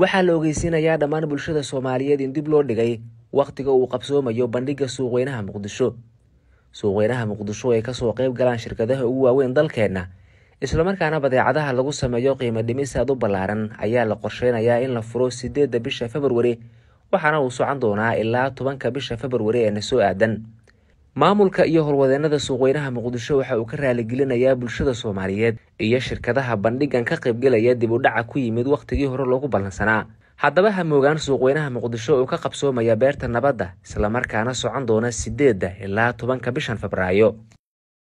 waxaa la ogeysiinayaa dhammaan bulshada soomaaliyeed in dib loo dhigay wakhtiga uu qabsoomayo bandhigga suuqweynaha muqdisho suuqweynaha muqdisho ay kasoo qayb galaan shirkadaha ugu waaweyn dalkeenna islamarkaana badeecadaha lagu sameeyo qiimo dhimis aad u ballaaran ayaa la qorsheynayaa in la furo sideedda bisha februari waxaana uu socon doonaa ilaa tobanka bisha februari eena soo aadan maamulka iyo horwadeennada suuqweynaha muqdisho waxa uu ka raaligelinayaa bulshada soomaaliyeed iyo shirkadaha bandhigan ka qaybgelaya dib u dhaca ku yimid wakhtigii hore loogu ballansanaa haddaba hamoogaan suuqweynaha muqdisho uu ka qabsoomaya beerta nabadda islamarkaana socon doona siddeedda ilaa tobanka bishan febraayo